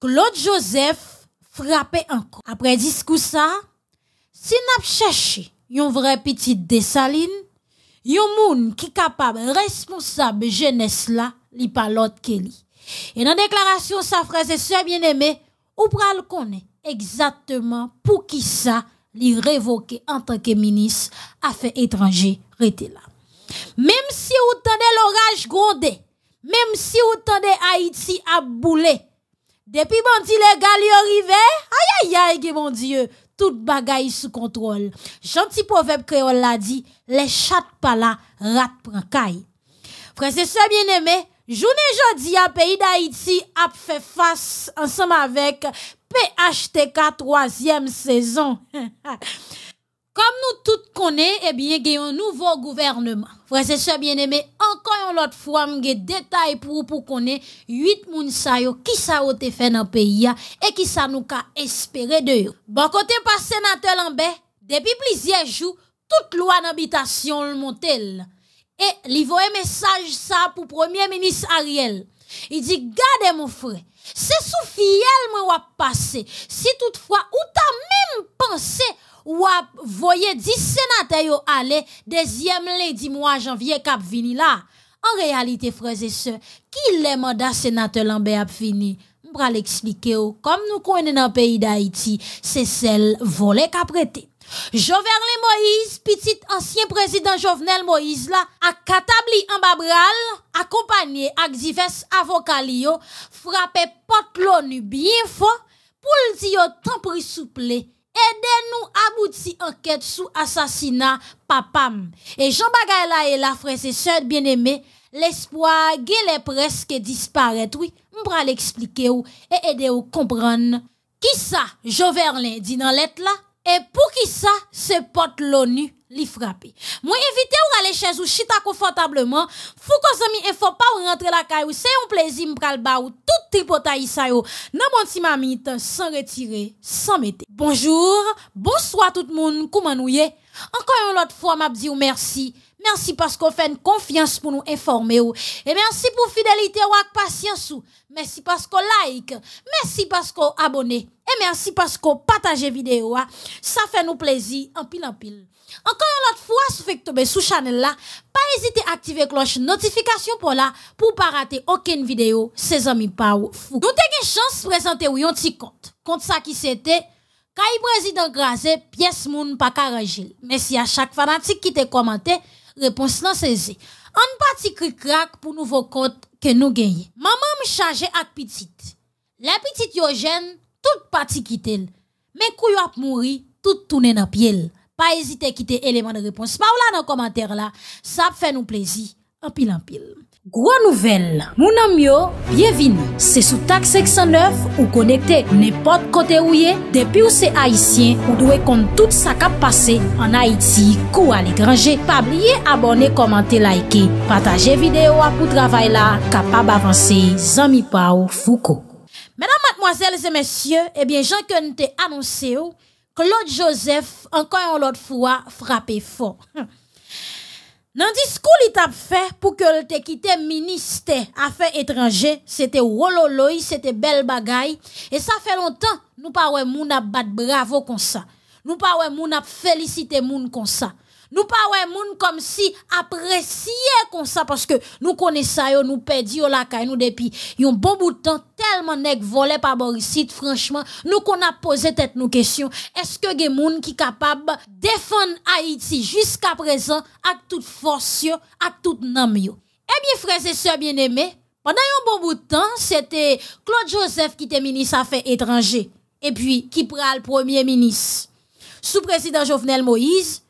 Claude Joseph frappait encore. Après discours ça, si n'a cherché yon vrai petit Dessaline, yon moun qui capable responsable jeunesse là, li pas l'autre Et dans déclaration sa frère et sœur bien où ou pral connaît exactement pour qui ça li révoqué en tant que ministre affaires étranger, rete là. Même si vous tendez l'orage grondé, même si vous tenez Haïti à bouler, depuis bon petit les gars y arrivé, aïe aïe aïe mon dieu, tout bagaille sous contrôle. Gentil proverbe créole l'a dit, les chats pas là, rat prend caille. Frère bien-aimé, journée jeudi à pays d'Haïti a fait face ensemble avec PHTK troisième saison. Comme nous toutes connaissons, eh bien, il y a un nouveau gouvernement. Frère, c'est bien aimé. Encore une fois, je vais détail pour vous pour connaître huit personnes qui ont fait dans le pays hein, et qui ça nous a espéré de vous. Bon côté passé sénateur Lambert, depuis plusieurs jours, toute loi d'habitation le monte. Et il voit un message ça pour le premier ministre Ariel. Il dit, gardez mon frère, c'est sous fiel moi va passer. Si toutefois, ou t'as même pensé, ou a voye 10 sénateurs aller deuxième le lundi janvier janvier, kap vini la. En réalité, sœurs, qui est le mandat sénateur lanbe ap vini? Mbra l'explike yo, kom nou connaissons nan le pays d'Haïti, se sel vole qu'a prêté Moïse, petit ancien président Jovenel Moïse la, a katabli en babral, accompagné ak divers avocats yo, frape pot lonu bien pour pou dire yo tan pri souple, aidez-nous à enquête sous assassinat papam. Et Jean Bagayla et la frère et sœur bien aimée l'espoir est presque disparaître, oui, on va l'expliquer ou et aider ou comprendre qui ça Joverlin dit dans lettre là et pour qui ça se porte l'ONU li frapper Moi invité ou aller chez ou chita confortablement. Fou qu'on zami et faut pas ou rentrer la caille c'est un plaisir m'pral ba ou tout tripotaï sa yo. Nan mon mamite sans retirer, sans mettre. Bonjour, bonsoir tout le monde, comment nous y Encore une autre fois m'a ou merci. Merci parce qu'on fait une confiance pour nous informer. Et merci pour fidélité ou patience. Merci parce qu'on like. Merci parce qu'on abonnez Et merci parce qu'on partage vidéo. Ça fait nous plaisir. En pile en pile. Encore une autre fois, si vous faites sous sous channel là, pas hésiter à activer cloche notification pour là, pour pas rater aucune vidéo, ses amis pas fou. Nous avons chance de présenter un petit compte. Compte ça qui c'était, Kai président Grasé, pièce moun pas caragil. Merci à chaque fanatique qui te commenté, réponse non saisie. En parti cric crack pour nouveau compte que nous gagnons. Maman me charge avec petite. La petite yo jeune, toute partie quitte. Mais couille a mouri, tout tourne dans pied. pa ezite kite eleman de repons. Pa ou la nan komantèr la, sa ap fè nou plezi. Anpil anpil. Gwa nouvel, mounan myo, bienvin. Se sou tak 609, ou konekte nipot kote ou ye, depi ou se Haitien, ou dwe kont tout sa kap pase, an Haiti, kou al ekranje, pa blye abone, komante, laike, pataje videyo apou travay la, kapab avanse, zami pa ou fou koko. Menan matmoazèl, zè mèsyè, e eh bie jankon te anonsè ou, Claude Joseph, encore une fois, frappé fort. Dans le discours qu'il a fait pour que le te quitte ministère affaires étrangères, c'était Wololoï, c'était belle bagaille. Et ça fait longtemps, nous ne pas a bravo comme ça. Nous pas pouvons moun a félicité comme ça. Nous pas ouais moun comme si apprécié comme ça parce que nous connaissons ça nous perdi la caille nous a un bon bout de temps tellement nèg volé par Borisite franchement nous qu'on a posé tête nous question est-ce que des moun qui capable défendre Haïti jusqu'à présent avec toute force avec toute nom? Eh bien frères et sœurs bien-aimés pendant un bon bout de temps c'était Claude Joseph qui était ministre affaires étrangères et puis qui le premier ministre sous président Jovenel Moïse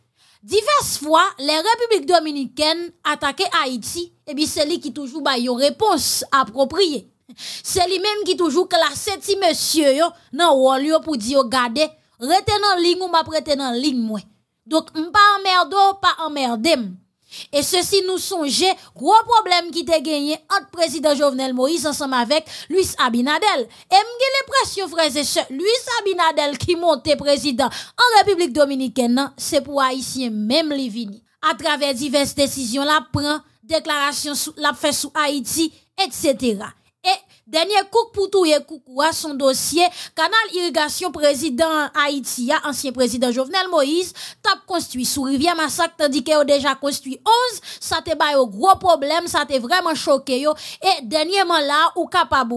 Diverses fois, les républiques dominicaines attaquaient Haïti, et puis c'est lui qui toujours ba une réponse appropriée. C'est lui-même qui toujours classé si monsieur dans nan rôle pour dire regardez, retenez ligne ou m'a dans ligne moi. Donc m'pa emmerdo, pas emmerdem. Et ceci nous songeait gros problème qui était gagné entre président Jovenel Moïse ensemble avec Luis Abinadel. Et l'impression, frères et sœurs, Luis Abinadel qui montait président en République dominicaine, c'est pour Haïtien même les vignes. À travers diverses décisions, la prend, déclaration la fait sous Haïti, etc. Et dernier coup pour tout coucou son dossier, canal irrigation président Haïti, ancien président Jovenel Moïse, tape construit sous rivière massacre tandis a déjà construit 11, ça te au gros problème, ça te vraiment choqué yo. Et dernièrement là, ou capable,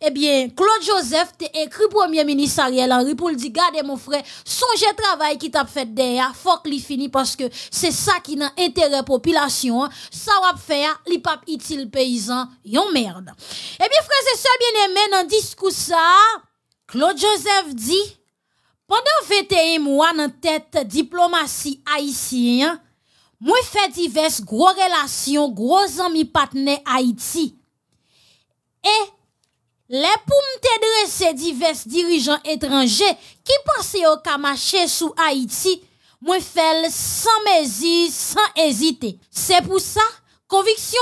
eh bien, Claude Joseph t'a écrit Premier Ministre Ariel Henry pour lui dire, gade mon frère, songez travail qui t'a fait derrière' ya, que li fini, ça qui n'a ça qui population. Ça hein. va ça va faire, li pap itil paysan, yon merde. Eh ça bien bien Bien dans discours ça. Claude Joseph dit, pendant 21 mois tête tête diplomatie haïtienne. Moi, fait divers gros relations, gros amis, partenaires Haïti. Et les poum te ces divers dirigeants étrangers qui pensaient au Camaché sous Haïti, moi fais sans mesure, sans hésiter. C'est pour ça, conviction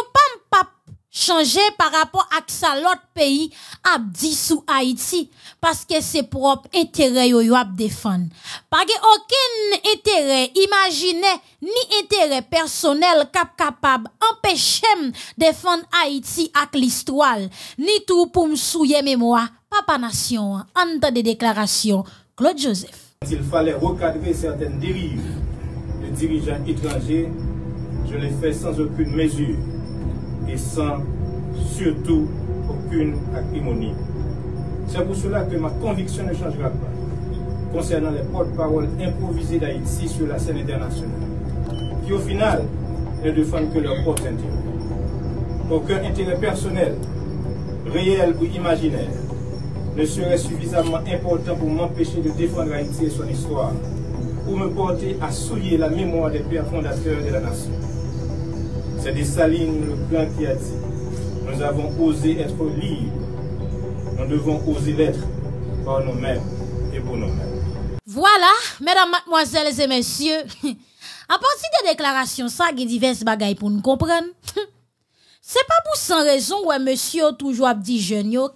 pam Changer par rapport à l'autre pays à Haïti sous Haïti parce que c'est propre intérêt yo yo ap défendre pas aucun intérêt imaginé ni intérêt personnel capable d'empêcher de défendre Haïti avec l'histoire ni tout pour souiller mais moi, papa en tant de déclaration, Claude Joseph. Il fallait recadrer certaines dérives de dirigeants étrangers, je l'ai fais sans aucune mesure et sans surtout aucune acrimonie. C'est pour cela que ma conviction ne changera pas concernant les porte-paroles improvisées d'Haïti sur la scène internationale, qui au final ne défendent que leur propres intérêt. Aucun intérêt personnel, réel ou imaginaire, ne serait suffisamment important pour m'empêcher de défendre Haïti et son histoire, ou me porter à souiller la mémoire des pères fondateurs de la nation. C'est des salines le plan qui a dit, nous avons osé être libres. Nous devons oser l'être par nous-mêmes et pour nous-mêmes. Voilà, mesdames, mademoiselles et messieurs, à partir des déclarations, ça, il y a diverses choses pour nous comprendre. pas pour sans sans raison monsieur toujours toujwa ap qu'on jen yo,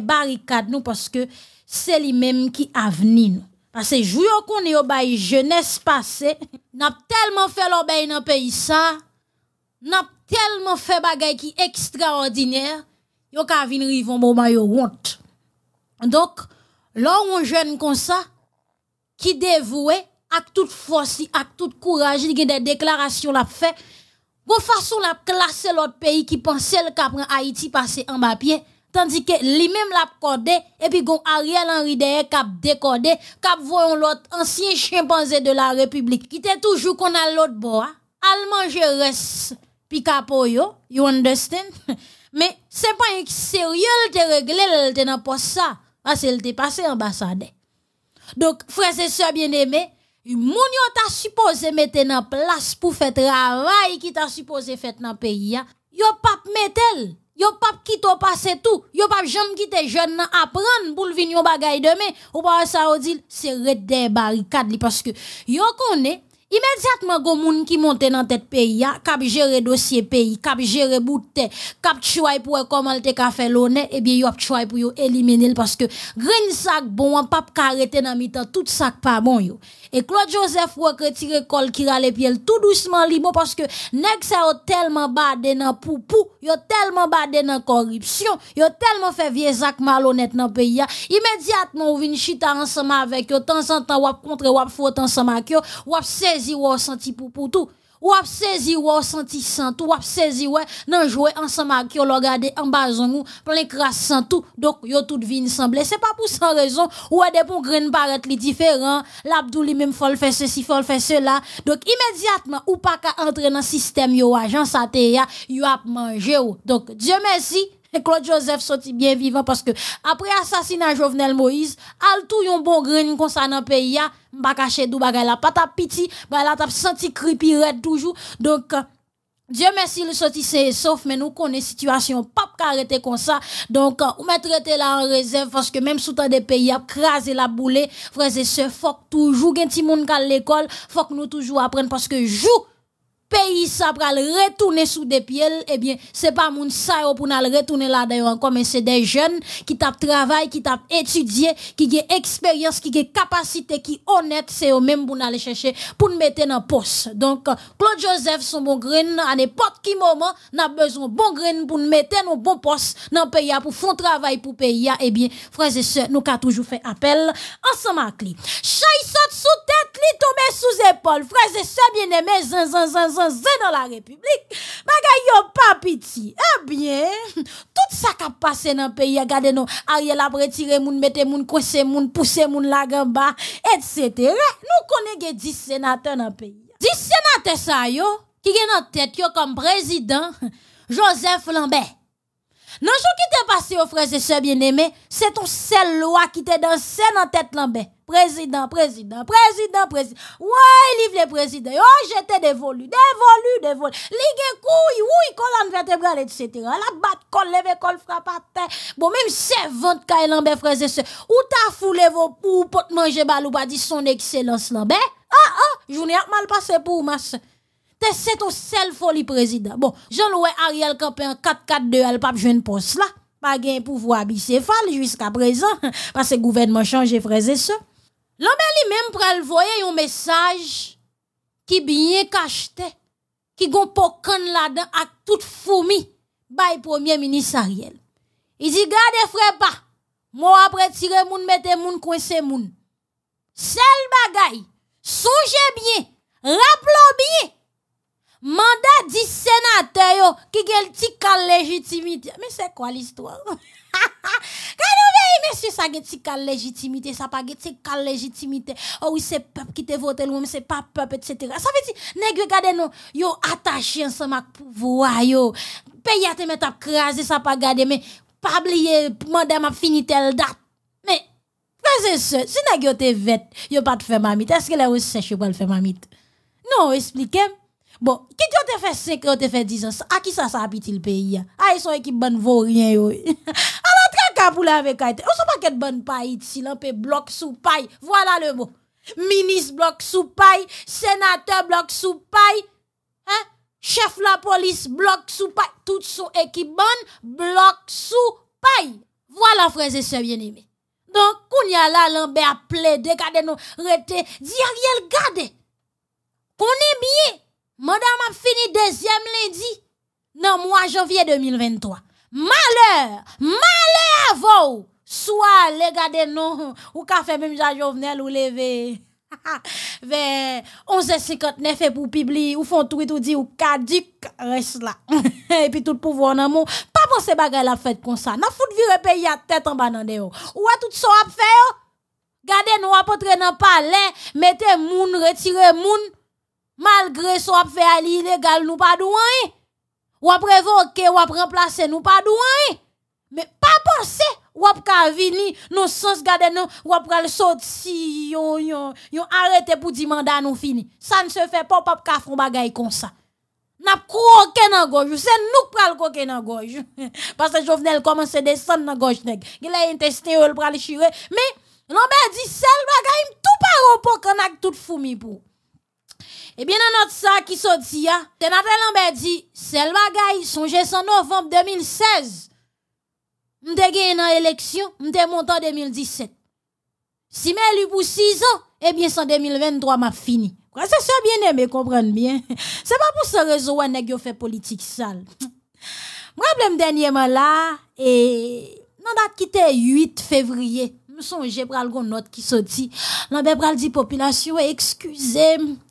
barricade nous parce que c'est lui-même qui a nous Parce que, jou yo kon yo jeunesse passée espase, nap tellement tellement fait l'obéissance dans pays ça n'a tellement fait bagay qui extraordinaire, yo ka vin rivon moment yo honte. Donc, lors jeune comme ça, qui dévoué, avec toute force, avec toute courage, il y a des déclarations la fait, Bon façon la classer l'autre pays qui pensait le cap Haïti passer en bas pied, tandis que lui-même l'a cordé, et puis gon Ariel Henry derrière cap décodé, cap voyon l'autre ancien chimpanzé de la République qui était toujours qu'on a l'autre bois, al manger reste pikapo yo, you understand? Mais c'est pas un sérieux te régler, te nan pas ça, parce qu'il t'est passé ambassade. Donc, frères et sœurs bien-aimés, moun yo ta supposé mettre en place pour faire travail qui t'as supposé faire dans le pays ya, yo pas mettre Yo pap t'a passé tout, yo pap jom qui jeune nan apprendre pou le vin yo bagay de ou pas ça ou dil c'est red de barricades. Parce que yo connaît, Immédiatement, go moun qui monte dans tête pays, cap gérer dossier pays, cap gérer boute cap chouay pour comment te ka fait l'honneur, eh bien, yop chouay pour éliminer parce que grain sac bon, pap dans nan mitan, tout sac pas bon yo. Et Claude Joseph que retire kol qui a les tout doucement li parce que nèg ça yo tellement badé nan poupou, yo tellement badé nan corruption, yo tellement fait vieux zac malhonnête nan pays Immédiatement ou vin chita ensemble avec yo, temps en temps wap contre wap faute ensemble avec yo, wap saisi wap senti poupou tout ou a saisi ou ap senti sent ou ap saisi ouais nan jouer ensemble ak yo regardé en bas nou plein crasse tout donc yo tout vin semblé c'est pas pour sans raison ou des pour grain paraître différents, l'abdou lui même faut faire ceci faut faire cela donc immédiatement ou pas ka entrer dans système yo agence ça yo a manger ou donc dieu merci et Claude Joseph sorti bien vivant parce que après assassinat Jovenel Moïse, al tout yon bon grain qu'on s'en a pays ya, m'a caché dou bagay la pas ta piti, bah la t'a senti creepy red toujours. Donc euh, Dieu merci, il sorti c'est sauf, mais nous connaissons situation, pas arrêter comme ça. Donc, euh, ou mettre là en réserve, parce que même sous temps des pays, a craser la boulet, frères et sœurs, faut toujours, gen ti moun l'école, faut que nous toujours apprendre, parce que joue, pays ça pral retourner sous des pieds eh bien c'est pas mon ça pour aller retourner là dedans encore mais c'est des jeunes qui tapent travail qui tapent étudier qui ont expérience qui ont capacité qui honnête c'est eux même pour aller chercher pour nous mettre dans poste donc Claude Joseph son bon grain à n'importe qui moment n'a besoin bon grain pour nous mettre dans bon poste dans pays pour font travail pour pays eh bien frères et sœurs nous qu'a toujours fait appel ensemble avec lui saute sous tête li tomber sous épaule frères et sœurs bien-aimés dans la république, bagay yo pa piti. Eh bien, tout ça qui passé dans pays, regardez nous, Ariel a retiré moun, mette moun, kose moun, puse moun la gamba, et cetera. connaissons sénateurs 10 le pays. 10 sénateurs ça yo, qui Joseph Lambert. Dans qui t'es te bien aimé c'est ton seul qui qui dans scène en tête Lambert président, président, président, président. Ouais, livre le président. Oh, j'étais dévolu, dévolu, dévolu. Ligue couille, oui, colonne vertébrale, etc. La batte, col, levé, col, frappe à terre. Bon, même servante, elle en frères et Ou t'as foulé vos poux pour manger balou, ou pas dit son excellence Lambert? Ah, ah, journée mal passé pour ma T'es c'est ton seul folie président. Bon, Jean-Louis Ariel Campé en 4-4-2, elle pas jeune poste là. Pas gain pouvoir bicéphale jusqu'à présent. Parce que le gouvernement changé, frères et sœurs. L'homme lui-même pral un message qui bien caché, qui gon pokan là-dedans à toute fourmi le premier ministre Ariel. Il dit garde frère pas, moi après tirer moun mettre moun coincer moun. Sel bagay, songez bien, rappelez bien mandat du sénateur qui a le petit légitimité. Mais c'est quoi l'histoire? monsieur ça get cal légitimité ça pas get cal légitimité oh oui c'est peuple qui te voté lui c'est pas peuple etc ça veut dire nèg regardez nous yo attaché ensemble avec pouvoir yo pays a te mettre à craser ça pas garder mais pas oublier madame a fini telle date mais c'est ça si nèg yo te vête yo pas te faire mamite est-ce que là aussi sèche pour le faire mamite non expliquez Bon, qui te fait 5 ans, te fait 10 ans, à qui ça ça le pays? Ah, ils sont équipe bonne rien yo. ka ne avec pas On se pa ket bon si iti, lanpe bloc sou paille. Voilà le mot. Ministre bloc sous paille sénateur bloc sous paille hein? chef la police bloc sous paille tout son équipe bon, sous sou paille. Voilà frères et sœurs bien-aimés. Donc, y la lambe a plaidé, gade nous rete, di Ariel gade. est bien, madame a fini deuxième lundi, dans mois janvier 2023 malheur, malheur vous. Soit les gars de nous, ou qu'a fait même Jean-Jovenel ou lévé. Vers 11h59 et pour publier, ou font tweet ou dit ou caduc reste là. et puis tout le pouvoir en amour. Pas pour ces bagages la fête comme ça. N'a foutu le pays à tête en bas banan de Ou à tout ça à faire? Oh? Gardez nous à pas dans le palais, mettez moun, retirez moun. Malgré ce qu'on fait à illégal, nous pas douan, ou ap revoke, ou ap remplase nou pa douan. Mais pa pense, ou ap ka vini, non sens gade nous ou ap pral sot si yon, yon, yon arrête pou di mandat nou fini. ça ne se fait pas, pap ka fon bagay kon sa. Nap kroke nan goj, ou se nou pral kroke nan Parce que Jovenel komanse desen nan goj neg. il a teste ou pral chire. Mais, l'ambert dit c'est sel bagay, m par rapport qu'on a tout fumé pou. Eh dans notre sac qui sortit, qui ya, dit « Lambert dit sel son geste en novembre 2016, mte l'élection, l'élection, eleksyon, monté en 2017. Si men élu pour 6 et eh bien son 2023 ma fini. C'est ça bien aimé, comprenne bien. C'est pas pour ce réseau wè neg yo politique politique sale. problème problème dernièrement là la, non nan qui 8 février. Songe pral gon not ki soti. Nan be pral di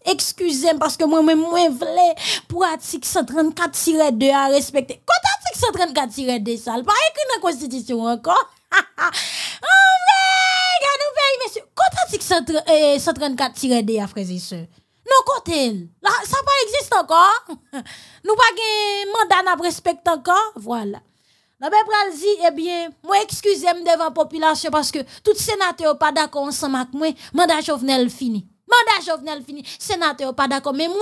excusez-moi parce que moi même mwen vle pour atik 134-2 à respecter quand 134-2 ça pa ekri nan konstitisyon anko. encore vle, gade ou peyi monsieur kote 134-2 a fraiser Non kote el, ça sa pa encore anko. Nou pa gen mandan ap encore Voilà eh bien, pral bien, moi excusez-moi devant la population parce que tout sénateur d'accord pas d'accord ensemble moi, mandat mandat Jovenel fini. Mandat Jovenel fini, sénateur pas d'accord, moi même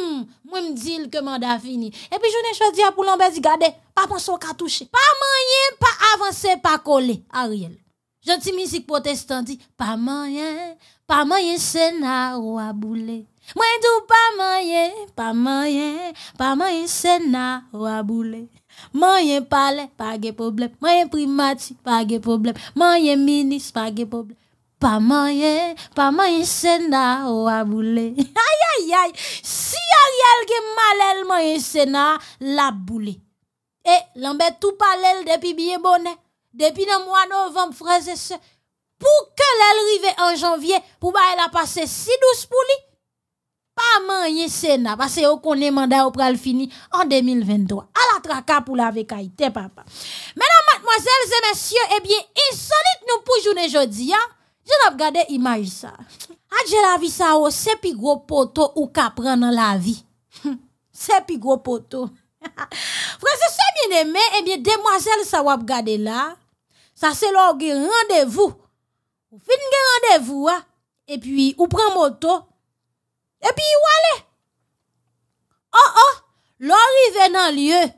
même, mèm, me que que mandat fini. Et puis chwa pour choisi à pas gade, pa a touché. Pas moyen, pas avancé, pas collé, Ariel. Gentil musique protestant dit, pas moyen pas moyen sénat ou boulet Moi Moi, dou pas pas pas pas pas moyen sénat ou à Moyen palais, pas de problème. Moyen primati, pas de problème. Moyen ministre, pas de problème. Pas moyen, pas moyen sénat, ou Aïe, aïe, aïe. Si Ariel qui malèle moyen sénat, la boule. E, et l'embête tout palais depuis bien bonnet. Depuis le mois de novembre, frères et Pour que l'elle arrive en janvier, pour bah elle a si douce pour lui pas manye Sénat, parce que vous connaissez mandat pour le fini en 2023. À la traka pour la Haïti, papa. Mesdames, mademoiselles et messieurs, eh bien, insolite nous pour journée hein. je n'ai regardé image ça. A ah, la vie ça, oh, c'est plus gros poteau ou ka prendre la vie. c'est plus gros poteau. Frère, c'est bien aimé, eh bien, demoiselles, ça vous regardé là. Ça c'est l'orgue rendez-vous. Vous le rendez-vous, hein. et puis vous prend moto, et puis, où allez? Oh, oh, l'arrivé dans lieu,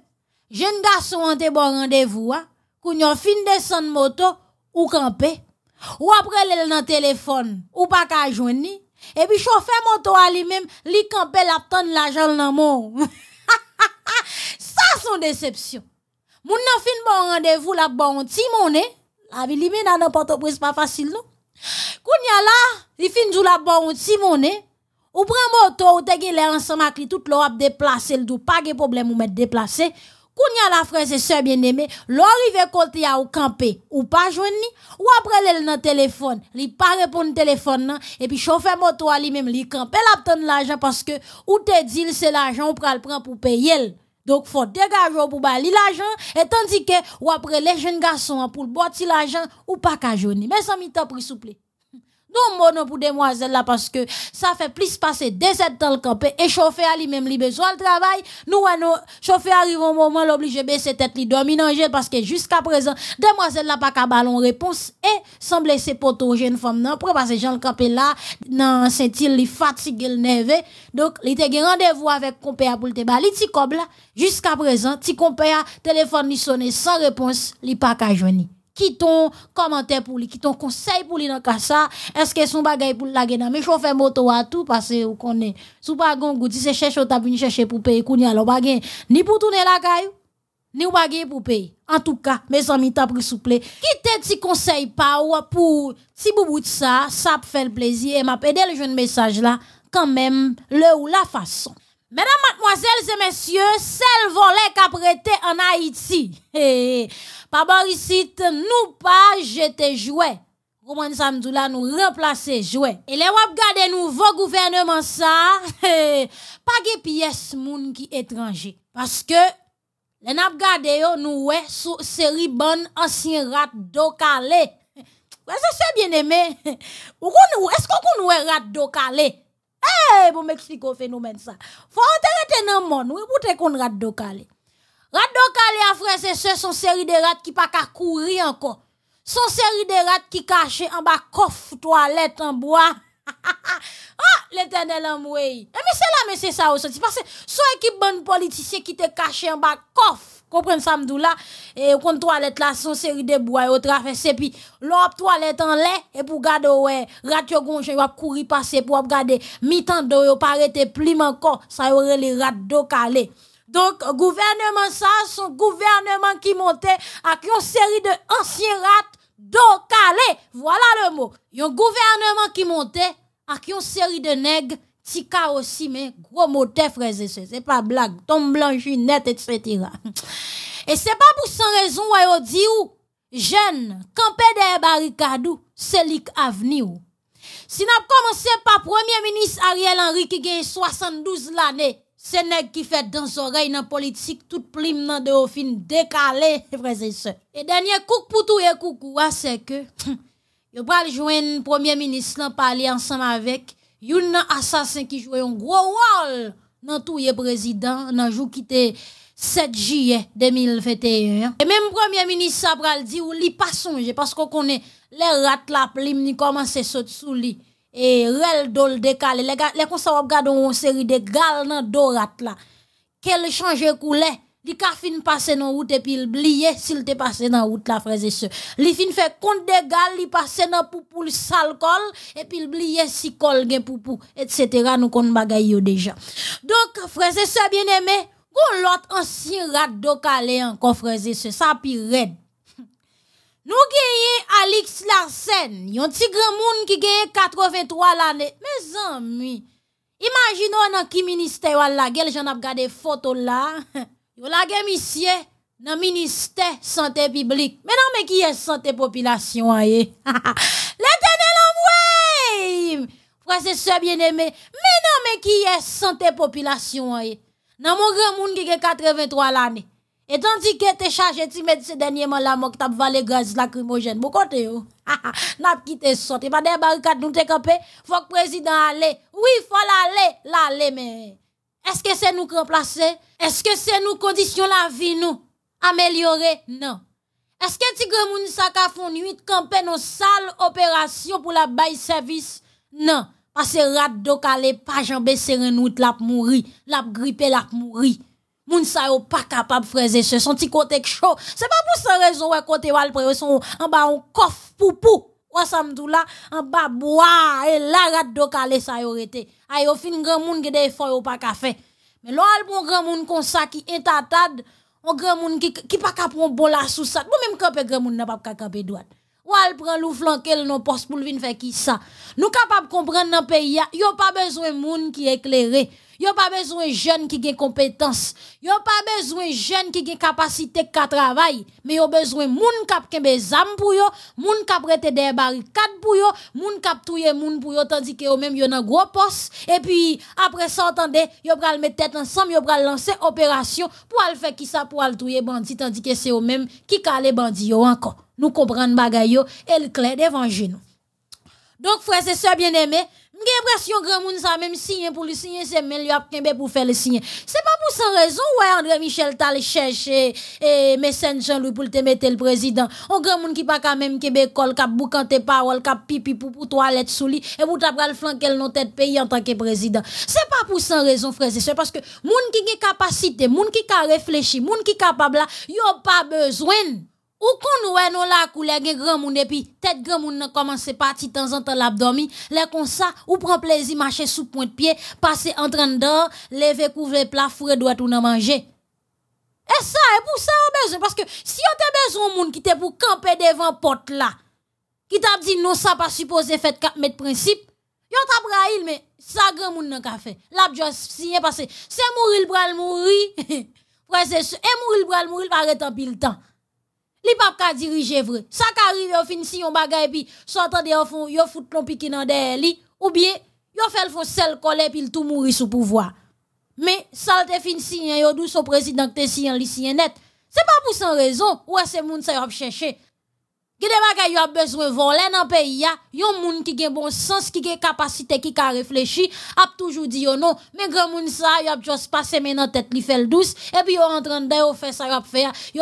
jeune garçon a bon rendez-vous, hein? qu'on a fin de son moto, ou camper, ou après l'aile dans téléphone, ou pas qu'à et puis chauffeur moto à lui-même, lui camper, l'apton l'argent dans mon. Ça, son déception. Moun fin bon rendez-vous, la bon ti monnaie, hein? la vie lui-même dans n'importe où, c'est pas facile, non? a là, il fin jou la bon ti monnaie, hein? Ou pren moto ou te gile ensemble, ki tout lo ap n'y l dou, pa ge problème ou met Quand Koun a la et se bien aimé lo rive kote ya ou kampe, ou pa jwen ni, ou apre lel nan téléphone, li pa et téléphone nan, puis chauffeur moto a li même li kampe la l'argent parce que ou te dil se l'ajan ou pral pran pou l. Donc, faut dégager pour li l'argent, et tandis que, ou après les jeunes garçons, pour le l'ajan l'argent, ou pas ni. Mais ça s'il pris souple. Non, mono pour demoiselle là, parce que ça fait plus passer des sept dans le campé, et chauffeur lui-même, lui besoin de travail. Nous, nous, chauffeur arrive au moment, l'oblige baisser tête, lui manger parce que jusqu'à présent, demoiselle là, pas qu'à ballon réponse, et semble c'est poteau jeune femme, non, pour passer Jean le campé là, non, cest il lui fatigué, le neveu. Donc, il un rendez-vous avec compère pour te bali, ti là, jusqu'à présent, ti compère, téléphone lui sonne sans réponse, lui pas qu'à joindre qui ton commentaire pour lui, qui ton conseil pour lui dans cas ça, est-ce que son bagay pour la dans mais chauffeur moto à tout parce que vous connaissez. Sou pas gon goût, c'est chercher t'a venu chercher pour payer kounya alors bagay ni pour tourner la caille ni ou pour payer. En tout cas, mes amis t'as pris souple. Quitte ti conseil pas ou pour si de ça, ça fait le plaisir et m'a aidé le jeune message là quand même le ou la façon. Mesdames, mademoiselles et messieurs, le volet qu'a prêté en Haïti. Pas Borisite, nous pas jeter jouet. Comment ça me là nous remplacer jouet. Et les wap gade nouveau gouvernement ça, pas de pièces, moun qui étranger. Parce que, les nap gardé yo nous ouais sous série bonne ancien rat d'ocalé. calée. Ouais, c'est bien aimé. Est-ce qu'on nous rat d'ocalé? Eh, hey, m'expliquer ce phénomène ça. Faut arrêter dans le monde, oui, pour te qu'on rate d'ocale? Rate d'Okale, frère, c'est ce son série de rats qui pas qu'à courir encore. Son série de rats qui cachent en bas coffre, toilette, en bois. ah, l'éternel en bois. Eh, mais c'est là, mais c'est ça aussi. Parce que son équipe bonne politicien qui te cache en bas coffre. Comprenez ça, m'dou là. Et, quand toilette là, son série de bois, au traversé, puis, l'op toilette en l'air, et pour garder, ouais, rat yo va courir passer pour garder, mi-temps d'eau, yo pas arrêter, plus encore, ça aurait les rats d'eau calé. Donc, gouvernement ça, son gouvernement qui montait avec une série de anciens rats d'eau calé. Voilà le mot. Un gouvernement qui montait avec une série de nègres Tika aussi, mais gros moteur, frères et sœurs. C'est pas blague. Tombe blanche, net, etc. Et c'est pas pour sans raison, ouais, on dit ou, jeune, campé des barricades, c'est l'avenir. Si n'a commencé par premier ministre Ariel Henry qui gagne 72 l'année, c'est nèg qui fait dans oreille dans politique toute plime dans de fin décalé frères et Et dernier coup pour tout et coucou c'est que yo pral joindre premier ministre là parler ensemble avec Yon nan assassin qui jouait un gros rôle dans tout le président, dans jour qui était 7 juillet 2021. Et même premier ministre Sabral dit ou li pas songe parce qu'on connaît les rats la plim ni commencé saute sous lui. Et rel dol décalé. Les gars, les une série de gal nan do rat là. Quel change couleur Li ka fin dans nan et puis a oublié sil te passé dans route la et se. Li fin fait compte de gal, li la nan poupou le sal kol, il a oublié si kol gen poupou, et cetera nous kon bagay yo donc frère et se bien aimés gon lot ancien rat do kale anko freze se, sa pi red. nous genye Alex Larsen, yon ti monde moun ki genye 83 l'année. Mes amis, imaginons dans qui ki minister wala j'en ai regardé gade là. Yo le misye nan ministère santé publique. Mais non, mais qui est santé population, aye? L'éternel envoie! Frère, c'est ça bien aimé. Mais non, mais qui est santé population, aye? Dans mon grand monde qui est 83 l'année. Et tandis que es chargé, tu mets derniers dernièrement là, moi, t'as valé gaz lacrymogène. Bon côté, yo. N'a quitté sorti. Pas des barricades, nous t'es campé. Faut que le président aille. Oui, faut l'aller, l'aller, mais. Est-ce que c'est nous qui remplacer? Est-ce que c'est nous conditionner la vie nous améliorer? Non. Est-ce que tigre moun sa ka nos sale opération pour la bail service? Non. Parce que rat do pas jambe seren nous. la mouri, la grippe la mouri. Moun sa yo pas capable frères ce sont son petit côté chaud. C'est pas pour ça raison ouais côté wal son en bas on coffre pou ensemble tout là en Baboua, et la rate de ça y aurait été ay au fin grand monde qui des efforts au pas café mais l'ol bon grand monde comme ça qui intatad on grand monde qui qui pas ca prendre bon la sous ça bon même camper grand monde n'a pas ca camper droite ou al prend lou flanquer non poste pour venir faire qui ça nous capable comprendre dans pays y a pas besoin monde qui éclairé Yo pas besoin jeunes qui gen compétences. Yo pas besoin jeunes qui gen capacité ka travail, mais yo besoin moun k'ap kembe zam pour yo, moun k'ap rete des barricades pour yo, moun k'ap touye moun pou yo tandis que yo même yo nan gros poste et puis après ça entendez, yo pral mettre tête ensemble, yo pral lancer opération pour al faire qui ça pour al touyer bandit tandis que c'est eux même qui calé bandit yo encore. Nous comprenons bagay yo et le clair devant nous. Donc frères et sœurs bien-aimés, j'ai l'impression que monde ça même signé pour le signer, c'est meilleur lui pour faire le signer. C'est pas pour sans raison, ouais, André Michel t'a le chercher, et Messenger Louis pour te mettre le président. On grand monde qui pas quand même Québec, qui a boucanté parole, qui a pipi pour, pour toilette sous lit, et pour t'as le flanquer le n'ont tête pays en tant que président. C'est pas pour sans raison, frère, c'est parce que monde qui a capacité, monde qui a réfléchi, monde qui capable là, yo pas besoin ou qu'on nous non là, qu'on grand monde, et puis, tête grand monde, on commence à partir de temps en temps l'abdomen, là, comme ça, ou prend plaisir, marcher sous point de pied, passer en train de lever, couvrir, plat, fourrer, doit tout en manger. Et ça, et pour ça, on a besoin, parce que, si on a besoin de monde qui était pour camper devant porte là, qui t'a dit non, ça pas supposé fait qu'à mettre principe, y'a t'as brahil, mais, ça grand monde pas fait. L'abdomen, si est passé, c'est mourir, le bras, le mourir, c'est et mourir, le bras, le mourir, arrête en pile temps. Li pap ka dirije vre. Sa ka arrive yo fin si yon bagay pi, de yo fon, fout lon pi nan li, ou bien, yo fel fon sel kole pi l'tou mouri sou pouvoir. Mais sal te fin si yon yo dou président président te si li si net. Se pa pou sans raison ou se moun sa yo ap Gide baga qui a besoin de voler dans le pays, des gens qui ont gen bon sens, ont gen capacité, qui ka réfléchi, ont toujours dit non, mais grand moun sa, ils ont juste passé maintenant tête li fait douce, et puis ils sont en de faire ça, ils ont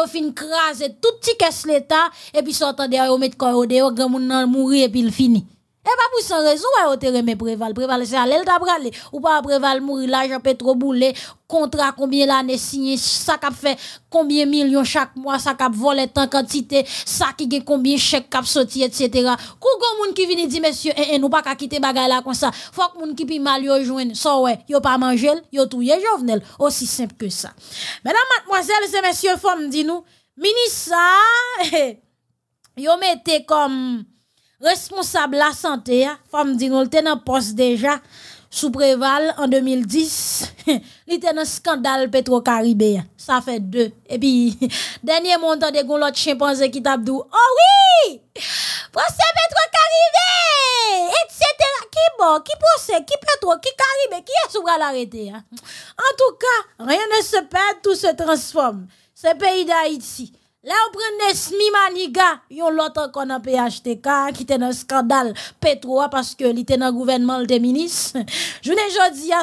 fait, de fin craser tout petit caisse l'état, et puis sont train de mettre quoi au dehors, grand moun nan mourir, et puis il fini. Eh pas pour sans raison, ouais, on te remet préval. Préval, c'est à l'aile d'abralé. Ou pas préval mourir, là, j'en peux trop bouler. Contrat, combien l'année signé, ça cap fait combien millions chaque mois, ça cap volé tant quantité, ça qui gagne combien chèque cap sorti, etc. Kougon moun qui vini dit, monsieur, eh, eh, nous pas qu'à quitter bagay là comme ça. Fok moun qui puis, mal yo jouen, so ouais, yo pas manger, yo touye jovenel. Aussi simple que ça. Mesdames, mademoiselles et messieurs, femmes, dis-nous, ministre, ça, yo mette comme, responsable la santé, hein. femme dit nous était poste déjà sous Préval en 2010. Il était dans scandale Petro-Caribé. Hein. Ça fait deux. Et puis, dernier montant de l'autre chimpanzé qui tape Oh oui! Procès Petro-Caribé! Etc. Qui bon? Qui procès? Qui Petro? Qui Caribé? Qui est sous l'arrêter? Hein? En tout cas, rien ne se perd, tout se transforme. C'est pays d'Haïti. Là, on prenait Nesmi Maniga, yon l'autre encore dans PHTK, qui était dans scandale Petroa, parce que était dans le gouvernement, le ministre. Je ne dis à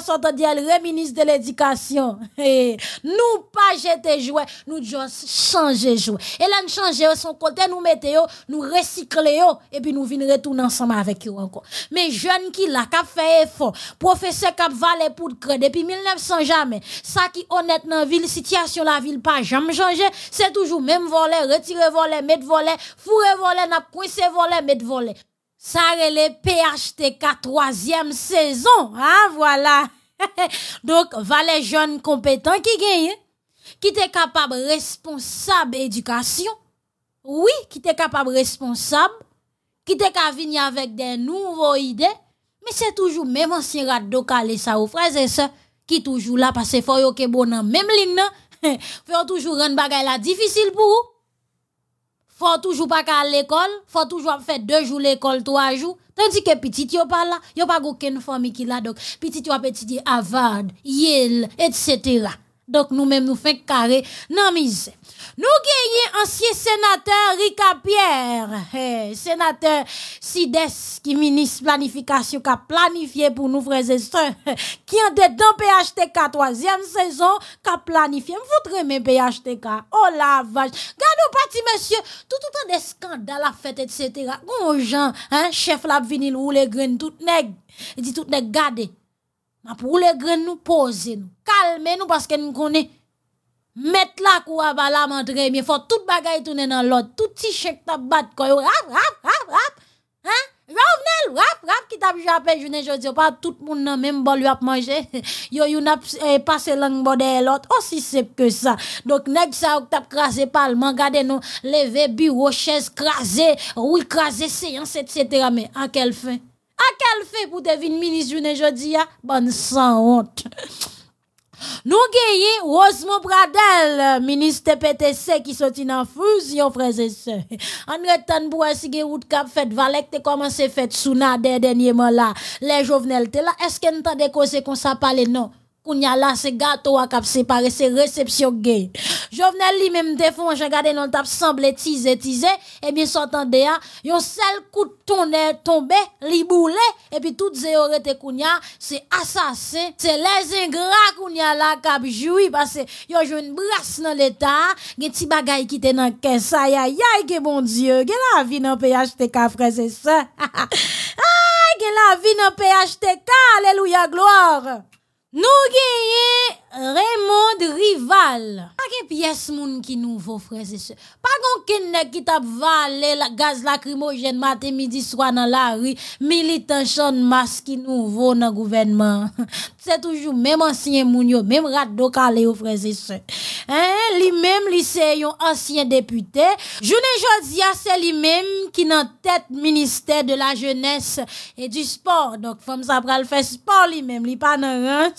elle le ministre de l'éducation. Eh, nous pas jeter jouer, nous changer jouer. Et là, nous changer son côté, nous mettons, nous recyclons, et puis nous venons retourner ensemble avec eux encore. Mais jeunes qui l'a qui fait effort, professeur qui valait pour le depuis 1900 jamais, ça qui honnête dans la ville, situation la ville pas jamais changé, c'est toujours même voler, retirer voler, mettre voler, fourrer voler, n'a voler, mettre voler. Ça relève PHTK troisième saison, ah voilà. Donc, valet jeunes compétents qui gagnent, qui était capable responsable éducation. Oui, qui était capable responsable, qui était capable de venir avec des nouveaux idées, mais c'est toujours même ancien radocalé ça aux frères et ça, qui toujours là parce que faut que bon même ligne faut toujours rendre bagaille la difficile pour vous. Faut toujours pas qu'à l'école, faut toujours faire deux jours l'école, trois jours. Tandis que petit yo pas là, yo pas aucune famille qui là donc petit yo petit Harvard, Yale, etc. Donc nous-mêmes, nous faisons carré dans mise. Nous gagnons ancien sénateur Rika Pierre, sénateur Sides, qui ministre planification, qui a planifié pour nous, frères et sœurs, qui en dedans PHTK, troisième saison, qui a planifié. Vous mes PHTK. Oh la vache. Gardez parti, monsieur, tout temps des scandales à fête, etc. Bon, gens, hein, chef la vinyle ou les graines, tout nèg. Il dit tout nèg, gardez. Ma pour les nous poser nous, calmer nous parce que nous connaissons. Mettre la cour à là, mandre, mais faut tout bagay tourner dans l'autre, tout petit chèque t'a bat rap, rap, rap, rap. Hein? Jovenel, rap, rap, qui t'a déjà après je pas tout le monde même bol lui a mangé. Yo, yo n'a eh, passé langue de l'autre. Aussi c'est que ça. Donc, nèg sa ou t'a crasé le gardez nous, lever, bureau, chaise crasé, oui, crasé séance, etc. Mais à quelle fin? A quel fait pour devenir ministre journée Jodia? Bonne sans honte. Nous gagnons Rosemont Bradel, ministre PTC qui sorti dans fusion, frères et sœurs. En Tanboua pour si route cap fait Valek te commencé fait Souna dernièrement là. Les Jovenel te là. Est-ce que nous de décosé qu'on ça parle non? Kounya là, c'est gâteau à cap séparé, c'est réception gay. Jovenel lui même défend, j'ai regardé non le tap semblé tise, tise, et eh bien, s'entendait, ya, hein. yon seul coup de tonnerre tombé, li et puis tout zéorete Kounya, c'est assassin, c'est les ingrats Kounya là, cap joui, parce que yon joue une brasse dans l'état, gen ti bagay qui était dans caisse, aïe aïe aïe, que bon Dieu, gen la vie dans PHTK, frère, c'est ça. ah, gen la vie dans PHTK, alléluia, gloire. Nou genye... Raymond Rival. Pas que pièce moun qui nouveau frère, et sœurs. Pas qu'on qui tape valé la gaz lacrymogène matin midi soir dans la rue, militant chan masque qui vaut dans gouvernement. C'est toujours même ancien moun yo, même rado calé frère et Hein, lui même lui c'est un ancien député. jodia ah, c'est lui même qui en tête ministère de la jeunesse et du sport. Donc femme ça pral faire sport lui même, lui pas dans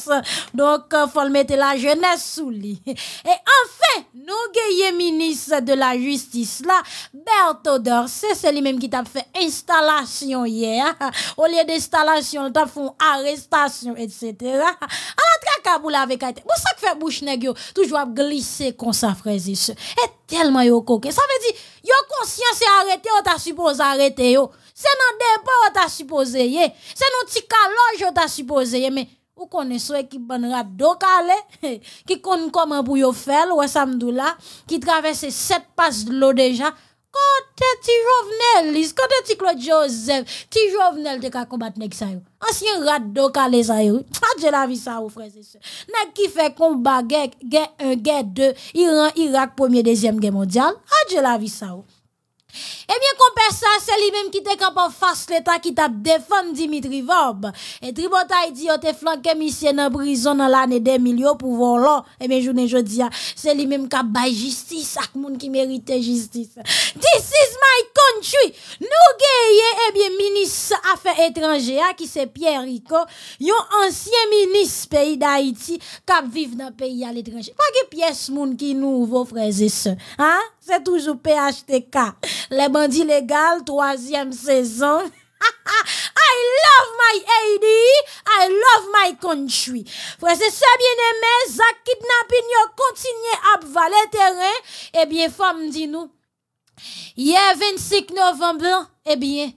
Donc euh, faut le mettre la jeunesse sous lit. Et enfin, nous gagnons ministre de la justice là, Berthodor, c'est lui-même qui t'a fait installation hier. Hein. Au lieu d'installation, t'a fait arrestation, etc. Alors, tracaboula avec Pour ça que fait bouche nèg toujours glisser comme ça, frère et tellement yo coquet. Ça veut dire, yo conscience arrêté, on t'a supposé arrêter yo. C'est dans pas, on t'a supposé, c'est dans petit caloge, on t'a supposé, mais ou konne sou ekip ban rat do kale, ki kon koman pou yo fel, wè samdou la, ki travesse pas lo deja, kote ti jovenel, lis, kote ti Claude Joseph, ti jovenel te ka kombat nek sa yo. Ansyen rat do kale sa yo, adje la vi sa ou et se. Nek ki fe komba 1, Iran, Irak, 1er, 2 mondiale guerre adje la vie sa eh bien, comme ça, c'est lui-même qui était en face l'État qui t'a défendu Dimitri Vob. Et dit, il dit, on oh, flanqué monsieur dans prison dans l'année 2000 pour voler. Eh bien, journée, je dis, ah, c'est lui-même qui a fait justice, à monde qui méritait justice. This is my country. Nous gagnons, eh bien, ministre affaires étrangères, ah, qui c'est Pierre Rico, un ancien ministre pays d'Haïti, qui vivent dans le pays à l'étranger. Pas que pièce monde qui nous, vos frères et sœurs. Hein? C'est toujours PHTK. Les bandit légal, troisième saison. I love my AD, I love my country. Frère, c'est ça bien aimé, Zak kidnapping yo continue à valer terrain. Eh bien, femme, dis nous, hier 26 25 novembre, eh bien,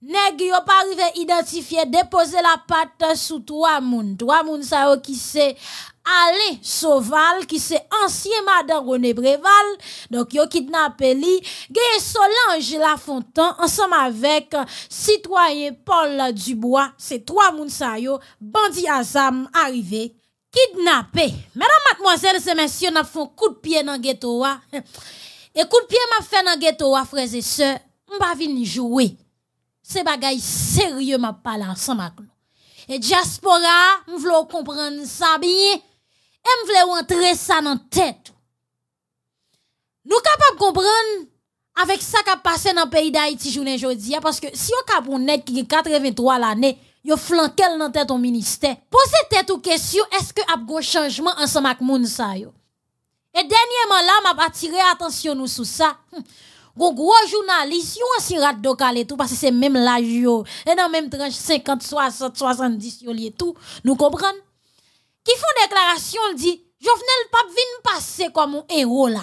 Nèg yo pas arrivé identifier déposer la patte sous trois moun. Trois moun sa yo qui c'est Alain Sauval qui c'est ancien madame René Breval Donc a kidnappé li, Gay Solange Lafontaine ensemble avec citoyen Paul Dubois. C'est trois moun sa yo bandi azam arrivé kidnappé. Mesdames, mademoiselles et messieurs, n'a font coup de pied dans ghetto hein. Et coup de pied m'a fait dans ghetto frères et sœurs. va venir jouer c'est bagaille sérieux m'a parlé ensemble Et diaspora, veux comprendre ça bien. Et veux rentrer ça dans tête. Nous capables de comprendre avec ça qui a passé dans le pays d'Haïti journée aujourd'hui. Hein, parce que si on cap un qui 83 l'année, yon flanquel dans tête au ministère. Posez tête aux question, est-ce que a un changement ensemble avec moun sa Et dernièrement là, m'a attiré attention nous sur ça. Hum. Gros gros journaliste, ont si rat do tout parce que c'est même l'âge yo. Et dans même tranche 50, 60, 70 yo et tout. Nous comprenons Qui font déclaration, dit Jovenel Pape vin passer comme un héros là.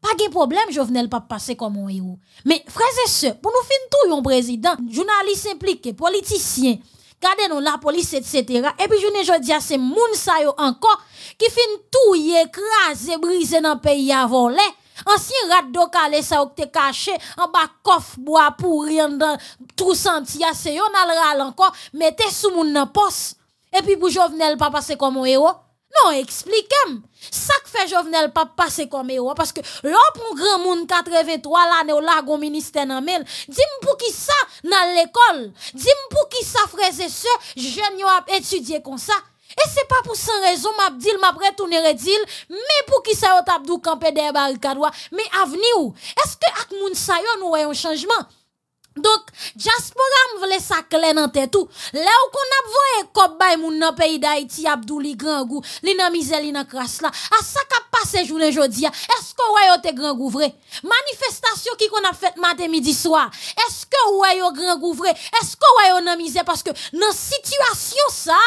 Pas de problème, Jovenel Pape passer comme un héros. Mais frères et sœurs, pour nous finir tout yon président, journaliste impliqué, politicien, Gardez nous la police, etc. Et puis, je ne dis à ces moun sa encore, qui fin tout écraser, briser dans le pays à voler. Ancien rat d'okale ça ou te caché en bas coffre bois pour rien dans tout sentier, c'est on al ral encore, mettez sous mon nan poste. Et puis pour Jovenel pas passer comme un héros. Non, expliquez Ça que fait Jovenel pas passer comme héros. Parce que l'on grand monde 83 l'année au lagon ministère nan dis-moi pour qui ça dans l'école. Dis-moi pour qui ça frère et sœur, jeune a étudier comme ça. Et c'est pas pour sans raison, m'a dit, m'a retourné redil, mais pour qui ça t'a dou camper des barricades mais avenir Est-ce que ak moun sa yo nous un changement? Donc, diaspora m'vle vle sa kle nan tout. Là où qu'on a voyé kop bay moun nan pays d'Haïti li grand goût, li nan misère li nan crasse là. A ça qu'a passé journée jodi Est-ce que ouais te grand goût vrai? Manifestation qui qu'on a fait matin midi soir. Est-ce que ouais yo grand goût vrai? Est-ce que ouais yo nan misère parce que nan situation ça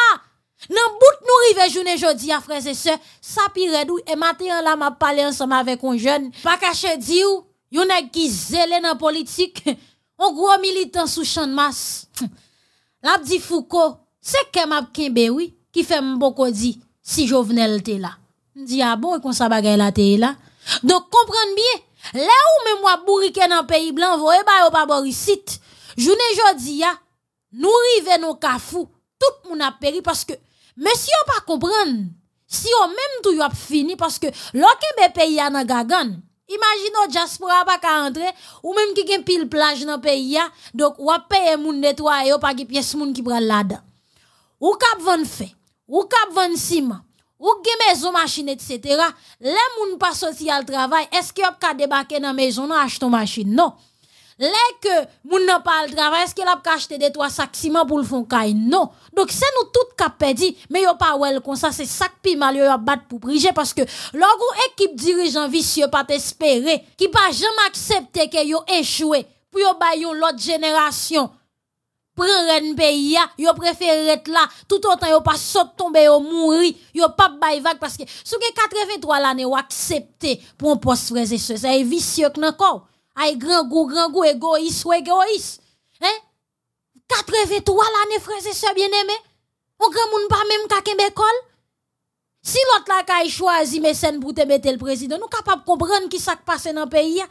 Nan bout nou rive jounen jodi a et se, sa pire dou et matin la ma pale ensemble avec un jeune, pa kache di ou, yon nèg ki zele nan politik, on gros militants sou chan mas. L'a di Foucault, se kem m'a kenbe oui, ki fe mboko di, si jovenel te la. M'di a ah bon, e kon sa bagay la te là Donc komprenn bien, le ou me mwa ke nan peyi blan, voye e eh ben, yo pa borisit, jounen jodi ya, ah, nou rive nou kafou, tout moun ap parce que mais si Monsieur pas comprendre. Si on même tout y fini parce que l'autre pays a nan gagan. au diaspora pa ka entre ou même qui gen pile plage nan pays a, donc ou a paye moun nettoyer pas ki pièce moun ki pral là-dedans. Ou kap von fait, ou kap van ciment, ou gen maison machine etc. Les moun pas sorti al travail, est-ce que y a ka débarquer nan maison nan acheter machine? Non les que moun nan pas le travail est-ce qu'il a pas acheté des trois sacs ciment pour le fond caille non donc c'est nous qui avons perdu mais yo pas wel comme ça c'est sac pi mal yo bat pour briger parce que l'équipe équipe dirigeant vicieux pas espéré qui pas jamais accepté que yo échoué pour yo bayon l'autre génération prendre un pays yo préféré être là tout autant yo pas saute tomber yo mourir yo pas bay vague parce que sous 83 l'année ou accepté pour un poste frère ça est vicieux que avons. Aïe, grand goût, grand goût, égoïste ou égoïste. Hein? 83 l'année, frères c'est sœurs bien aimé, On grand moun pas même qu'à kembe école. Si l'autre la qu'a choisi mes sen pour te mettre le président, nous capable comprendre qui s'est passe dans le pays. Hein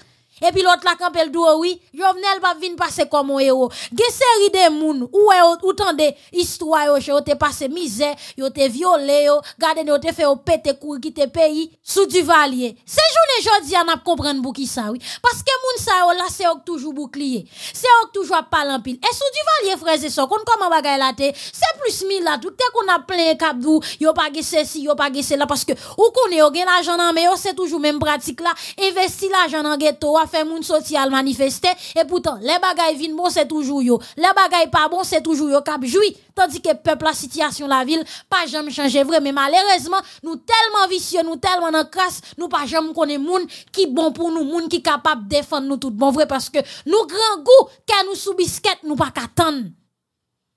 et puis l'autre la campel dou oui Jovenel va venir passer comme un héros une série de moun ou ou tande histoire yo yo te passé misère yo te violé yo gardez yo te fait au pété cour qui te pays sous du valier c'est journée jodi on a comprendre pour qui ça oui parce que moun ça là c'est toujours bouclier c'est toujours pas en pile et sous du valier frères et sœurs comment bagay la te c'est plus mille là tout est qu'on a plein dou yo pas ceci yo pas cela parce que ou connaît yo gen l'argent mais c'est toujours même pratique là investir l'argent dans ghetto fait moun social manifester et pourtant les bagailles vin bon c'est toujours yo les bagailles pas bon c'est toujours yo cap joui tandis que peuple la situation la ville pas jamais changer vrai mais malheureusement nous tellement vicieux nous tellement en crasse nous pas jamais connaît moun qui bon pour nous moun qui capable défendre nous tout bon vrai parce que nous grand goût que nous sous nous pas qu'attendre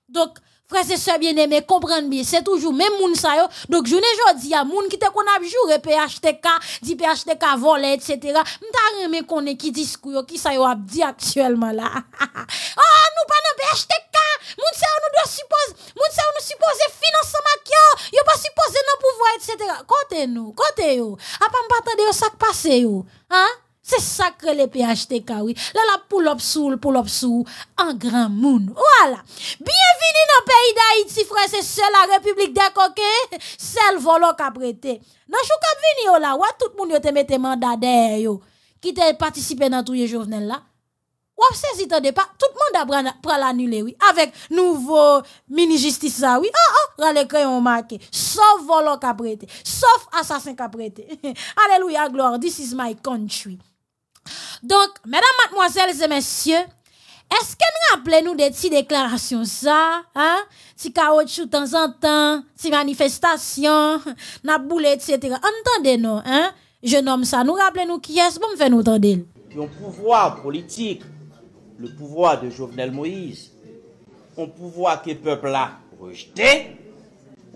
donc Frères et bien aimé comprendre bien, c'est toujours même moun sa yo. Donc, journée jodi, y a moun qui te qu'on a PHTK, dit PHTK volé, etc. M'ta remè est qui discours, qui sa yo a dit actuellement là. oh, nous pas dans PHTK! Moun sa yo nous doit suppose, moun sa yo nous supposer financer maquio, yo pas supposé dans pouvoir, etc. Côté nous, côté yo. Après ah, m'patande yo sak passe yo. Hein? ça que le PHTK, oui. Là, la pou lop sou, pou lop sou, en grand moun. Voilà. Bienvenue dans le pays d'Haïti, frère, c'est seul la République de koke, sel volo kaprete. Dans chou kap vini yo la, tout moun yo te mette mandat yo, ki te dans dans tous les là, Wap se vous de pas, tout monde a pris l'annulé, oui. avec nouveau mini justice ça, oui. Ah, ah, marqué. Sauf volant Sauf volo Sauf sauf assassin kaprete. Alléluia, gloire, this is my country. Donc, mesdames, mademoiselles et messieurs, est-ce que nous rappelle nous des petites déclarations ça, hein? si de temps en temps, ces manifestations, naboulé, etc. Entendez-nous, hein? Je nomme ça, nous rappelons-nous qui est-ce pour me nous entendre. Le pouvoir politique, le pouvoir de Jovenel Moïse, un pouvoir que le peuple a rejeté,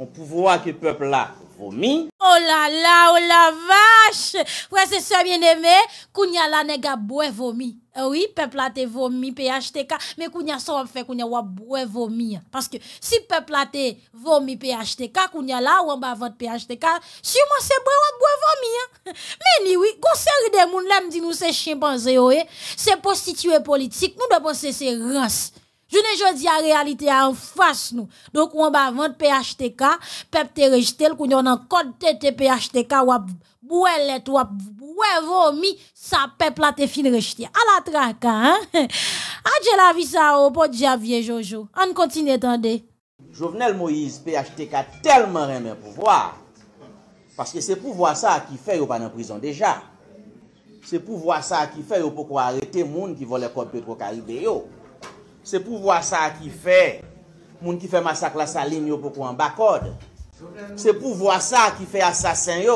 un pouvoir que le peuple a Oh la la, oh la vache! Frère, c'est ça bien aimé. Kounya la nega boue vomi. Eh oui, peuple a te vomi, PHTK. Mais kounya so fait kounya wa boue vomi. Parce que si peuple a te vomi PHTK, kounya la ou en bas votre PHTK, sûrement c'est boue ou vomi. Hein. Mais ni oui, série de moun là me dit eh, nous chimpanze, chimpanzé, c'est prostitué politique. Nous devons penser c'est rance. Jounè jò di a realite a enfas nou. Donk mwen ba vant PHTK, pep te rejte l koun yon an kontete PHTK wap bwe let, wap bwe vomi, sa pep la te fin rejte. A la traka, an. Adjè la vis a ou, pot di a vie jojou. An kontine tande. Jouvenel Moïse, PHTK telman reme pou vwa. Paske se pou vwa sa ki fe yo ban an prizon deja. Se pou vwa sa ki fe yo pou kwa arete moun ki vwa le kontete kwa karibè yo. Se pou vwa sa ki fe, moun ki fe masak la salin yo pou pou an bakod. Se pou vwa sa ki fe asasen yo,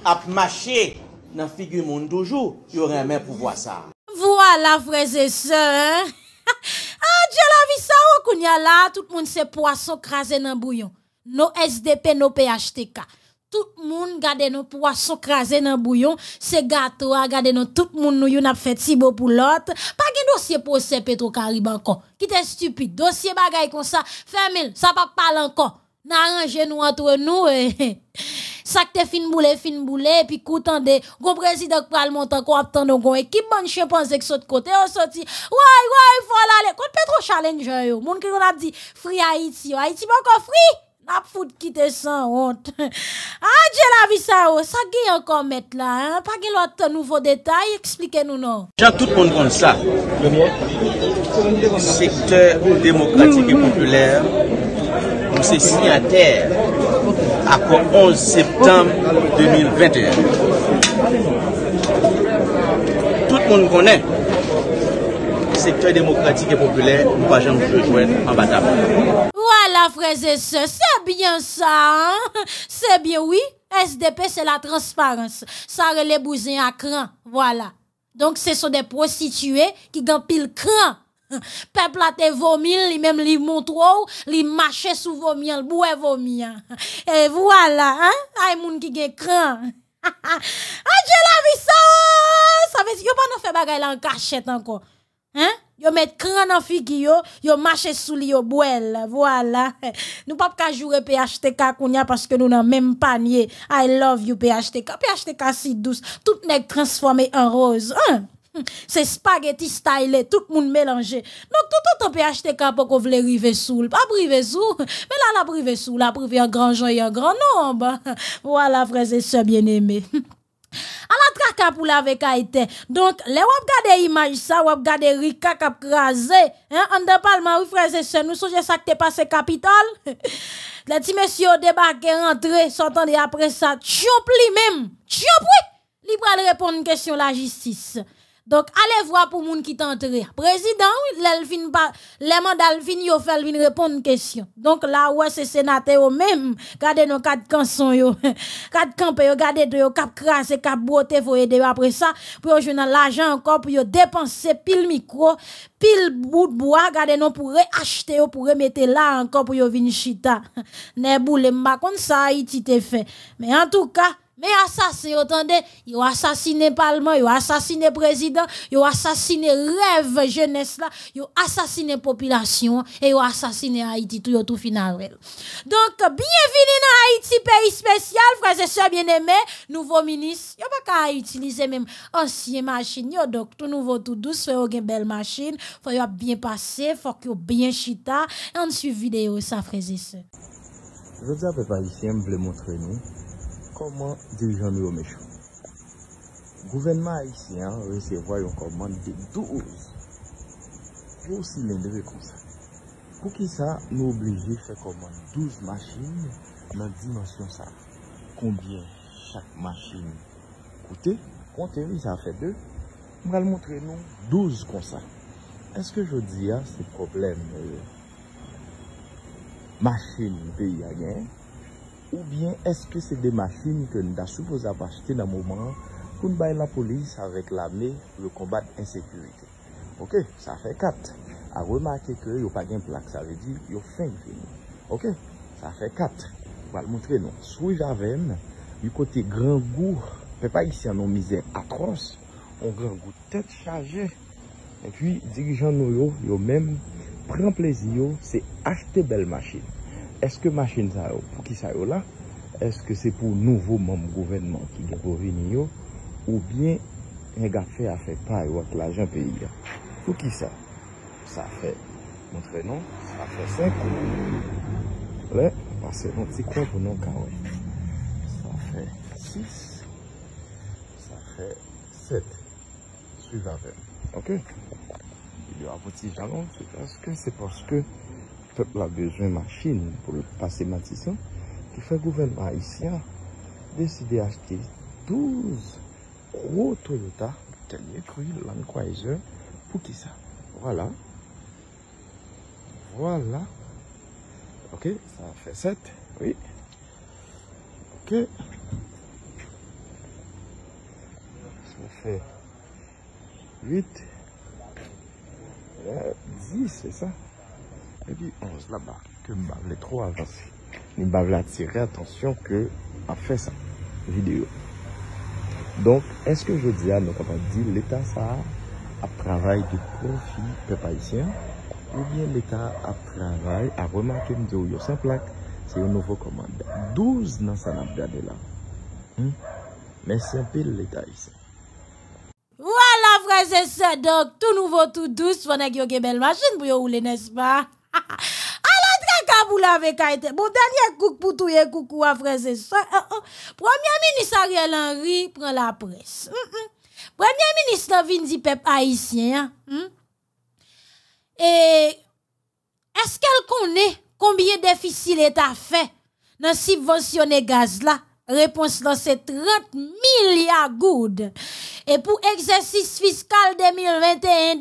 ap mache nan figi moun dojou, yo remen pou vwa sa. Vwa ah, la vweze se. Oh, a dje la vi sa wakoun ya la, tout moun se po aso krasen nan bouyon. No SDP, no PHTK. tout le monde garde nos poissons crasés dans le bouillon. C'est gâteau à garder nos tout le monde nous yon a fait si beau pour l'autre. Pas de dossier pour ces Carib encore. Qui t'es stupide. Dossier bagaille comme ça. Fermez, ça pas parler encore. N'arrangez nous entre nous. Eh. eh, eh. Ça que fin boule, fin boule, puis coutant de, Gros président qui le montant, qu'on attend gon équipe, bon que qui saute côté, on sorti, ouais, ouais, faut aller, contre Petro Challenger, yo, moun qui on a dit, free Haïti, Haïti bon, encore free! ap foute ki te san honte. Adje ah, la vi sa ou, sa ge yon kon met la, pa ge lwa ton nouvo detay, eksplike nou nou. Jan tout moun kon sa, sektèr demokratik et populèr, mou se siyater, akon 11 septem 2021. Tout moun konè, sektèr demokratik et populèr, mou pa jan mou se jwè an bata moun. frères et c'est bien ça, hein? C'est bien, oui. SDP, c'est la transparence. Ça relève bousin à cran. Voilà. Donc, ce sont des prostituées qui gampillent pile cran. Peuple a te vomi, li même li montre li mache sous vomi, le boue vomi. Hein. Et voilà, hein? Aïe, moun qui gagne cran. Adieu la vie, ça! Oh! Ça veut dire, yo pas nous faire bagaille en cachette encore. Hein? Yo met cran en figure, yo marche sous li yo Voilà. Nous pas ka jouer PHTK kounya parce que nous n'avons même panier. I love you PHTK. PHTK si douce. Tout nèg transformé en rose. Hein. C'est spaghetti stylé, style, tout moun mélangé. Non, tout autant PHTK pou ko vle rive sous pas privé sou, mais là la prive sous, La prive en grand joyeux en grand nombre. Voilà, frère, et sœurs bien-aimés à la traque pour la avec Haïti. Donc, les wap gade image ça, wap gade rika kap krasé. Hein, en de palma, oui, frère, c'est nous sommes ça que t'es passé capital. les petits messieurs débarquent, rentrent, s'entendent après ça. Tchop li même. Tchop oui. Libre à répondre question la justice. Donc, allez voir pour moun qui t'entré. Président, l'elfin pas, les mandalvin yo fait vin répondre une question. Donc, là, ouais, c'est sénateur même. Gardez nos quatre cançons yo. Quatre campes yo, gardez deux yo, cap crasse, cap broté, faut aider après ça. Pour jouer l'argent encore, pour yo dépenser pile micro, pile bout de bois, gardez non pour acheter pour remettre là encore pour yo vin chita. Ne boule, m'ba kon ça, Haïti te fait. Mais en tout cas, mais assassin, entendez ils ont assassiné Parlement, ils ont assassiné président, ils ont assassiné rêve jeunesse là, ils ont assassiné population et ils ont assassiné Haïti tout, tout final. Donc, bienvenue dans Haïti, pays spécial, frères et sœurs bien-aimés, nouveau ministre. Ils n'ont pas qu'à utiliser même ancienne machine, donc tout nouveau, tout douce, faut une belle machine, faut bien passer, faut bien chita. Et on suit vidéo, ça, frères et sœurs. Je veux dire, pas ici, je montrer nous. koman dirijan yon mechoun. Gouvenman a yisi, yon se voyon koman de douz pou si men dewe kon sa. Pou ki sa, nou obligi fè koman douz masin nan dimasyon sa. Kondyen chak masin koute, konten yon sa fè dè, mrel montren nou douz kon sa. Eske jodi ya se problem euh, masin be yanyen, Ou byen eske se de machin ke nou da soupoz ap achete nan mouman Koun bayan la polis a reklamen le kombat ensekurite Ok, sa fe kat A remake ke yo pa gen plak, sa ve di yo fen kwen Ok, sa fe kat Val moutre nou, sou javèn Yo kote gran gou Pe pa isi anon mizè atros On gran gou tet chaje Enkwi dirijan nou yo, yo men Pren plezi yo, se achete bel machin Eske masjen sa yo? Pou ki sa yo la? Eske se pou nouvo moum gouvenman ki di bovini yo? Ou bien, yon gafè a fè pay wak la jen pe yi ya? Pou ki sa? Sa fè, montre nan, sa fè sep. Le, pase nan, ti kwa pou nan kawe? Sa fè sis, sa fè set. Su va ven. Ok? Yon apoti janan, se paske, se paske, besoin a pour le passé matissant, qui fait gouvernement ici, haïtien décidé d'acheter 12 gros Toyota tenye kru Land Cruiser pour qui ça Voilà. Voilà. Ok, ça fait 7. Oui. Ok. Ça fait 8. 10, euh, c'est ça E di 11 la bak, kem bavle tro avansi, ni bavle atire atensyon ke a fè san videyo. Donk, eske je di an, nou kon tan di l'Etat sa ap travay di konfi pe pa isyan, ou bien l'Etat ap travay a remakèm di ou yo san plak, se yo nouvo komanda. 12 nan san ap gade la, mè hmm? se apil l'Etat isan. Wala frèze se, donk, tou nouvo, tou 12, wane gyo gebel masin bou yo oule nespa. À Bon, dernier coup coucou euh, euh. Premier ministre Ariel Henry Prend la presse mm, mm. Premier ministre Vinzi pep Haïtien hein. Mm? ce qu'elle qu'elle Combien de fait l'Etat fait Dans subventionner gaz là réponse dans ces 30 milliards goud. et pour exercice fiscal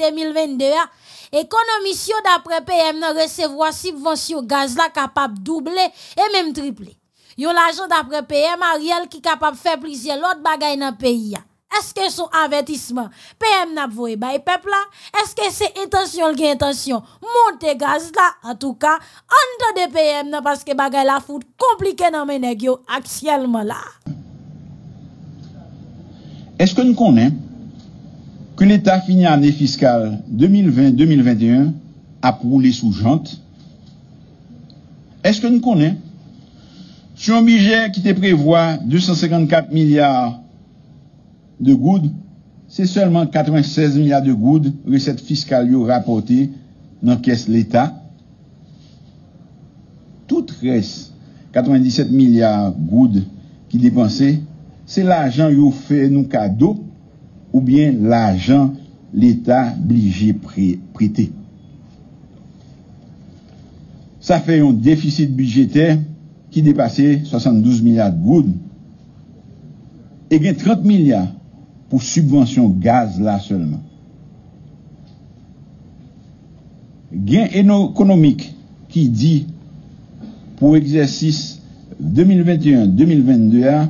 2021-2022 Économiste d'après PM recevoir subvention gaz là capable doubler et même tripler. Yon l'argent d'après PM Ariel qui capable faire plusieurs l'autre bagaille dans le pays. Est-ce que son avertissement PM n'a voué bay peuple là Est-ce que c'est intention qui intention monter gaz là en tout cas entre de PM parce que bagay la fout compliqué dans mes actuellement là. Est-ce que nous connaissons que l'État finit année fiscale 2020-2021 à rouler sous jante, est-ce que nous connaissons sur un budget qui te prévoit 254 milliards de goudes, c'est seulement 96 milliards de goudes recettes fiscales rapportées dans la caisse l'État. Tout reste, 97 milliards de goudes qui dépensaient, c'est l'argent yo fait nous cadeau ou bien l'argent l'État obligé prêter. Ça fait un déficit budgétaire qui dépassait 72 milliards de gouttes et gain 30 milliards pour subvention gaz là seulement. Gain économique qui dit pour exercice 2021-2022,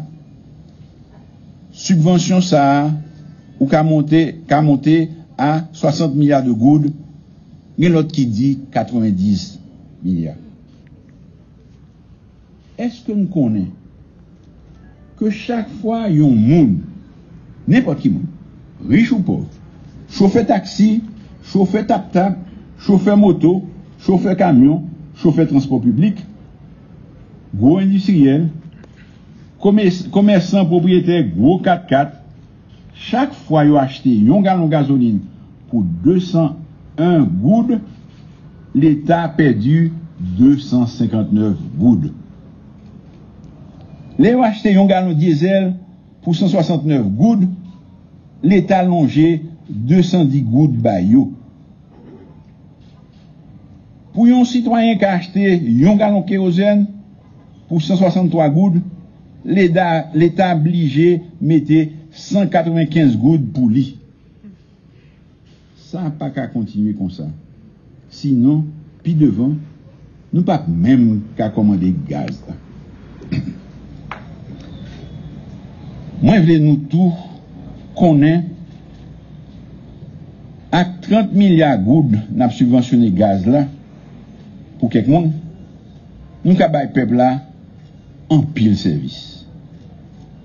subvention ça ou qui monter, monté à 60 milliards de goudes. Il y a l'autre qui dit 90 milliards. Est-ce que nous connaissons que chaque fois, il y a un monde, n'importe qui monde, riche ou pauvre, chauffeur taxi, chauffeur tap-tap, chauffeur moto, chauffeur camion, chauffeur transport public, gros industriel, commerçant, propriétaire, gros 4x4, chaque fois vous yo un gallon de gazoline pour 201 l'État a perdu 259 goud. vous acheté un gallon galon diesel pour 169 l'État a longé 210 goud Pour un citoyen qui a acheté un gallon galon kérosène pour 163 a obligé de mettre... 195 goud pou li. Sa pa ka kontinu kon sa. Sinon, pi devan, nou pa mèm ka komande gaz la. Mwen vle nou tou, konen, a 30 milyar goud nap subvensyone gaz la, pou kek moun, nou ka bay peb la, an pil servis.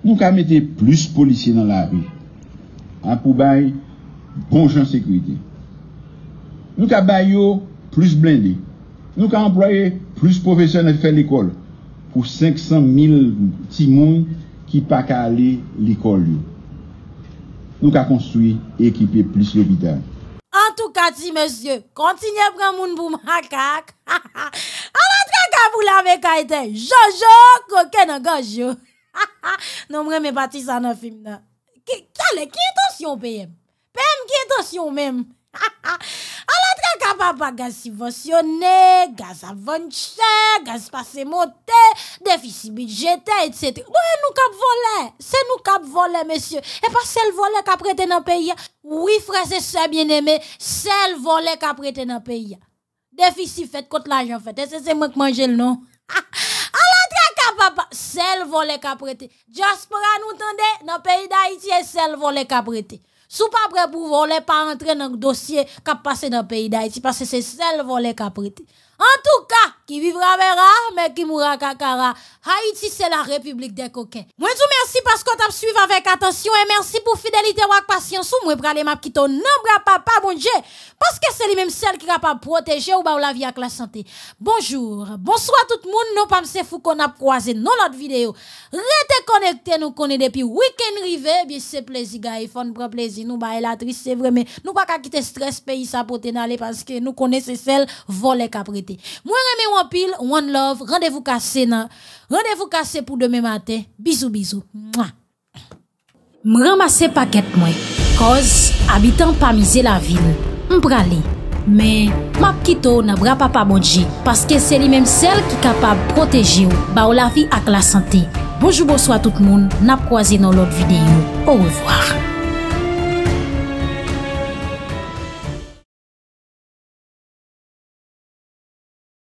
Nou ka mette plus polisye nan la vi. A pou bay bonjan sekwite. Nou ka bay yo plus blindi. Nou ka employe plus profesyonel fè l'ekol. Pou 500.000 timoun ki pa ka ale l'ekol yo. Nou ka konstruye ekipe plus l'hobital. An tou kati monsye, kontinye pran moun pou makak. Anantre ka pou la ve kaiten, jojo koke nan gojo. non, je ne pas ça dans le film. Là. Qui, qui, est intention, PM? PM, qui intention même? Alors, ha! capable de gaz subventionné, gaz cher, gaz passé monté, déficit budgétaire, etc. Oui, nous cap voler. C'est nous cap voler, monsieur. Et pas celle voler qui prêté dans le pays. Oui, frère, c'est ça, bien-aimé. Celle volé qui prêté dans le pays. Déficit fait contre l'argent fait. Et c'est moi qui mange le nom. Papa, sel vole kaprete. Diaspora nous tende, nan pays d'Haïti iti sel vole kaprete. Sou pa voler pas entrer pa dossier nan dosye dans pays nan peyi d'Haïti, parce que c'est sel vole kaprete. En tout cas, qui vivra verra, mais qui mourra kakara. Haïti, c'est la république des coquins. Moi, tout merci parce qu'on t'a suivi avec attention et merci pour fidélité ou patience. Moi, qui papa, bon Dieu. Parce que c'est lui-même celle qui est capable de protéger ou la vie avec la santé. Bonjour, bonsoir tout le monde. Nous, pas fou qu'on a croisé dans notre vidéo. Restez connectés, nous connaissons depuis week-end rivé. Eh bien, c'est plaisir, gars. Il faut nous plaisir. Nous, bah, la triste, c'est vrai, mais nous pas qu'à quitter stress pays, ça pour parce que nous connaissons celle voler Mwen reme wapil, wan love, randevou kase nan Randevou kase pou deme maten Bizou bizou Mwen ramase paket mwen Koz, abitan pa mize la vil Mprale Men, map kito nan bra pa pa modje Paske se li menm sel ki kapab Proteji ou, ba ou la vi ak la sante Bojou bojou a tout moun Nap kwa zi nan lot videyo Ou revoar